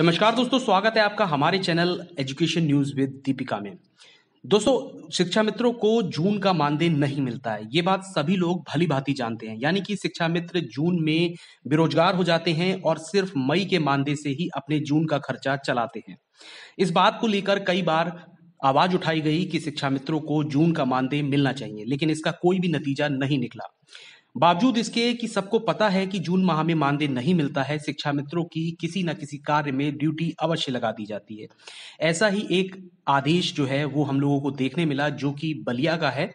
नमस्कार दोस्तों स्वागत है आपका हमारे channel education news with Deepika में दोस्तों शिक्षा मित्रों को जून का मानदेय नहीं मिलता है ये बात सभी लोग भली भांति जानते हैं यानी कि शिक्षा मित्र जून में बेरोजगार हो जाते हैं और सिर्फ मई के मानदेय से ही अपने जून का खर्चा चलाते हैं इस बात को लेकर कई बार आवाज उठाई गई कि शिक्षा मित्रों को जून का मानदेय मिलना चाहिए लेकिन इसका कोई भी नतीजा नहीं निकला बावजूद इसके कि सबको पता है कि जून माह में मानदेय नहीं मिलता है शिक्षा मित्रों की किसी न किसी कार्य में ड्यूटी अवश्य लगा दी जाती है ऐसा ही एक आदेश जो है वो हम लोगों को देखने मिला जो कि बलिया का है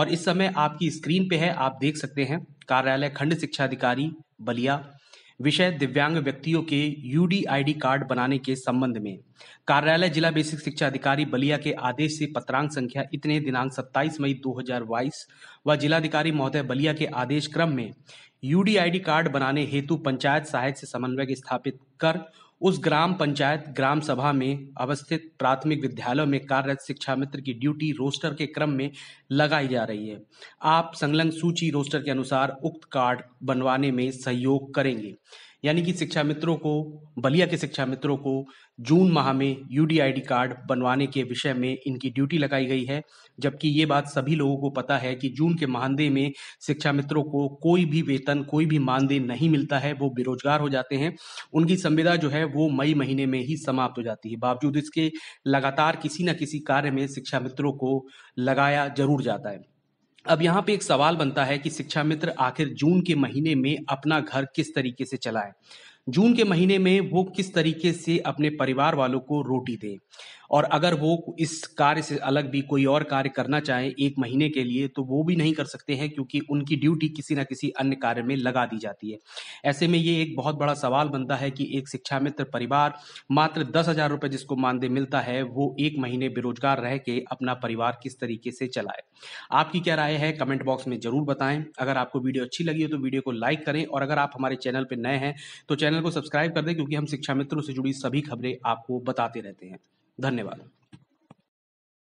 और इस समय आपकी स्क्रीन पे है आप देख सकते हैं कार्यालय खंड शिक्षा अधिकारी बलिया विषय दिव्यांग व्यक्तियों के यूडीआईडी कार्ड बनाने के संबंध में कार्यालय जिला बेसिक शिक्षा अधिकारी बलिया के आदेश से पत्रांक संख्या इतने दिनांक 27 मई 2022 व जिलाधिकारी महोदय बलिया के आदेश क्रम में यूडीआईडी कार्ड बनाने हेतु पंचायत सहायक से समन्वय स्थापित कर उस ग्राम पंचायत ग्राम सभा में अवस्थित प्राथमिक विद्यालयों में कार्यरत शिक्षा मित्र की ड्यूटी रोस्टर के क्रम में लगाई जा रही है आप संलग्न सूची रोस्टर के अनुसार उक्त कार्ड बनवाने में सहयोग करेंगे यानी कि शिक्षा मित्रों को बलिया के शिक्षा मित्रों को जून माह में यू कार्ड बनवाने के विषय में इनकी ड्यूटी लगाई गई है जबकि ये बात सभी लोगों को पता है कि जून के मानदेय में शिक्षा मित्रों को कोई भी वेतन कोई भी मानदेय नहीं मिलता है वो बेरोजगार हो जाते हैं उनकी संविदा जो है वो मई महीने में ही समाप्त हो जाती है बावजूद इसके लगातार किसी न किसी कार्य में शिक्षा मित्रों को लगाया जरूर जाता है अब यहाँ पे एक सवाल बनता है कि शिक्षा मित्र आखिर जून के महीने में अपना घर किस तरीके से चलाएं जून के महीने में वो किस तरीके से अपने परिवार वालों को रोटी दें और अगर वो इस कार्य से अलग भी कोई और कार्य करना चाहें एक महीने के लिए तो वो भी नहीं कर सकते हैं क्योंकि उनकी ड्यूटी किसी ना किसी अन्य कार्य में लगा दी जाती है ऐसे में ये एक बहुत बड़ा सवाल बनता है कि एक शिक्षा मित्र परिवार मात्र दस हजार रुपये जिसको मानदेय मिलता है वो एक महीने बेरोजगार रह के अपना परिवार किस तरीके से चलाए आपकी क्या राय है कमेंट बॉक्स में जरूर बताएं अगर आपको वीडियो अच्छी लगी हो तो वीडियो को लाइक करें और अगर आप हमारे चैनल पर नए हैं तो चैनल चैनल को सब्सक्राइब कर दें क्योंकि हम शिक्षा मित्रों से जुड़ी सभी खबरें आपको बताते रहते हैं धन्यवाद